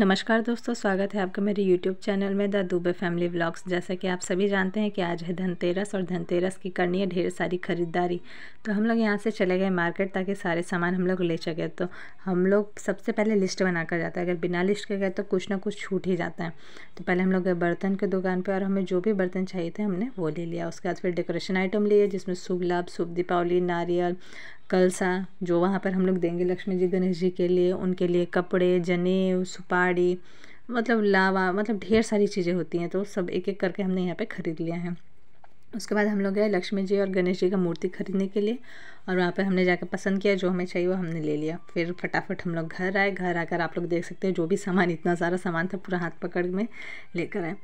नमस्कार दोस्तों स्वागत है आपका मेरे यूट्यूब चैनल में द दुबे फैमिली व्लॉग्स जैसा कि आप सभी जानते हैं कि आज है धनतेरस और धनतेरस की करनी है ढेर सारी खरीदारी तो हम लोग यहाँ से चले गए मार्केट ताकि सारे सामान हम लोग ले सके तो हम लोग सबसे पहले लिस्ट बना कर जाते हैं अगर बिना लिस्ट के गए तो कुछ ना कुछ छूट ही जाता है तो पहले हम लोग गए बर्तन के दुकान पर और हमें जो भी बर्तन चाहिए थे हमने वो ले लिया उसके बाद फिर डेकोरेशन आइटम लिए जिसमें शुभ लाभ शुभ दीपावली नारियल कलसा जो वहाँ पर हम लोग देंगे लक्ष्मी जी गणेश जी के लिए उनके लिए कपड़े जने सुपारी मतलब लावा मतलब ढेर सारी चीज़ें होती हैं तो सब एक एक करके हमने यहाँ पे ख़रीद लिया है उसके बाद हम लोग गए लक्ष्मी जी और गणेश जी का मूर्ति खरीदने के लिए और वहाँ पर हमने जाकर पसंद किया जो हमें चाहिए वो हमने ले लिया फिर फटाफट हम लोग घर आए घर आकर आप लोग देख सकते हैं जो भी सामान इतना सारा सामान था पूरा हाथ पकड़ में लेकर आए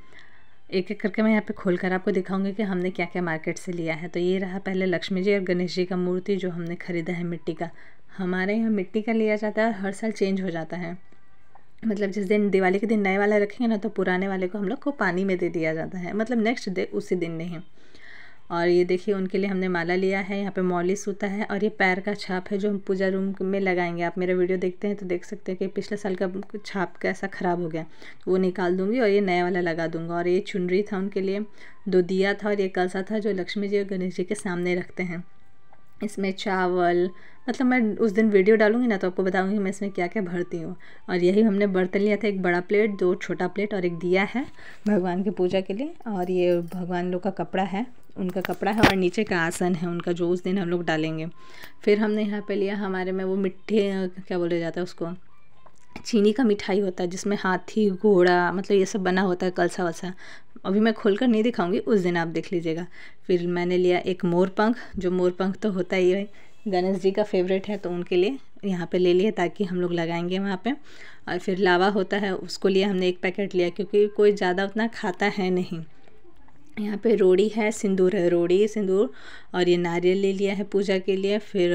एक एक करके मैं यहाँ पे खोल कर आपको दिखाऊंगी कि हमने क्या क्या मार्केट से लिया है तो ये रहा पहले लक्ष्मी जी और गणेश जी का मूर्ति जो हमने ख़रीदा है मिट्टी का हमारे यहाँ मिट्टी का लिया जाता है और हर साल चेंज हो जाता है मतलब जिस दिन दिवाली के दिन नए वाला रखेंगे ना तो पुराने वाले को हम लोग को पानी में दे दिया जाता है मतलब नेक्स्ट डे उसी दिन नहीं और ये देखिए उनके लिए हमने माला लिया है यहाँ पे मॉलिस सूता है और ये पैर का छाप है जो हम पूजा रूम में लगाएंगे आप मेरा वीडियो देखते हैं तो देख सकते हैं कि पिछले साल का छाप कैसा ख़राब हो गया तो वो निकाल दूंगी और ये नया वाला लगा दूंगा और ये चुनरी था उनके लिए दो दिया था और ये कलसा था जो लक्ष्मी जी और गणेश जी के सामने रखते हैं इसमें चावल मतलब मैं उस दिन वीडियो डालूँगी ना तो आपको बताऊँगी मैं इसमें क्या क्या भरती हूँ और यही हमने बर्तन लिया था एक बड़ा प्लेट दो छोटा प्लेट और एक दिया है भगवान की पूजा के लिए और ये भगवान लोग का कपड़ा है उनका कपड़ा है और नीचे का आसन है उनका जो उस दिन हम लोग डालेंगे फिर हमने यहाँ पे लिया हमारे में वो मिट्टी क्या बोला जाता है उसको चीनी का मिठाई होता है जिसमें हाथी घोड़ा मतलब ये सब बना होता है कलसा वलसा अभी मैं खोल कर नहीं दिखाऊंगी उस दिन आप देख लीजिएगा फिर मैंने लिया एक मोरपंख जो मोरपंख तो होता ही है गणेश जी का फेवरेट है तो उनके लिए यहाँ पे ले लिए ताकि हम लोग लगाएंगे वहाँ पे और फिर लावा होता है उसको लिए हमने एक पैकेट लिया क्योंकि कोई ज़्यादा उतना खाता है नहीं यहाँ पे रोड़ी है सिंदूर है रोड़ी सिंदूर और ये नारियल ले लिया है पूजा के लिए फिर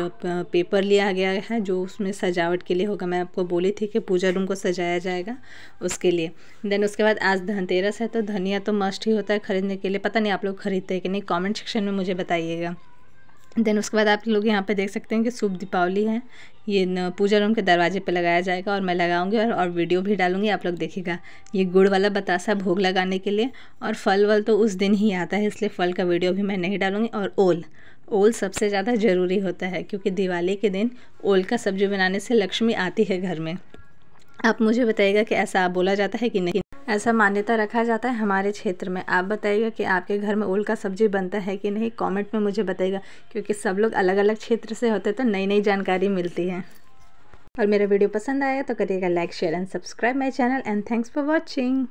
पेपर लिया गया है जो उसमें सजावट के लिए होगा मैं आपको बोली थी कि पूजा रूम को सजाया जाएगा उसके लिए देन उसके बाद आज धनतेरस है तो धनिया तो मस्ट ही होता है ख़रीदने के लिए पता नहीं आप लोग खरीदते हैं कि नहीं कमेंट सेक्शन में मुझे बताइएगा देन उसके बाद आप लोग यहाँ पे देख सकते हैं कि शुभ दीपावली है ये पूजा रूम के दरवाजे पे लगाया जाएगा और मैं लगाऊंगी और और वीडियो भी डालूंगी आप लोग देखिएगा ये गुड़ वाला बतासा भोग लगाने के लिए और फल वल तो उस दिन ही आता है इसलिए फल का वीडियो भी मैं नहीं डालूंगी और ओल ओल सबसे ज़्यादा ज़रूरी होता है क्योंकि दिवाली के दिन ओल का सब्जी बनाने से लक्ष्मी आती है घर में आप मुझे बताइएगा कि ऐसा आप बोला जाता है कि नहीं ऐसा मान्यता रखा जाता है हमारे क्षेत्र में आप बताइएगा कि आपके घर में उल का सब्जी बनता है कि नहीं कमेंट में मुझे बताइएगा क्योंकि सब लोग अलग अलग क्षेत्र से होते तो नई नई जानकारी मिलती है और मेरा वीडियो पसंद आया तो करिएगा like share and subscribe my channel and thanks for watching